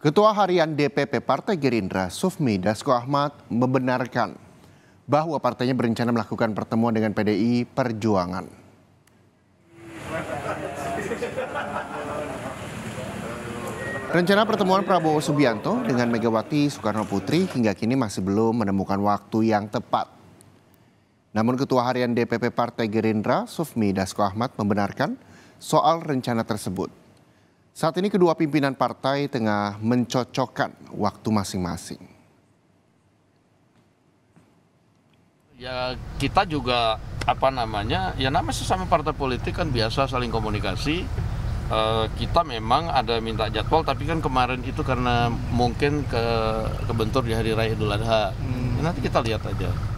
Ketua Harian DPP Partai Gerindra Sufmi Dasko Ahmad membenarkan bahwa partainya berencana melakukan pertemuan dengan PDI Perjuangan. Rencana pertemuan Prabowo Subianto dengan Megawati Soekarno Putri hingga kini masih belum menemukan waktu yang tepat. Namun Ketua Harian DPP Partai Gerindra Sufmi Dasko Ahmad membenarkan soal rencana tersebut. Saat ini kedua pimpinan partai tengah mencocokkan waktu masing-masing. Ya kita juga apa namanya ya namanya sesama partai politik kan biasa saling komunikasi. E, kita memang ada minta jadwal tapi kan kemarin itu karena mungkin ke kebentur di hari raya Idul Adha. Hmm. Ya, nanti kita lihat aja.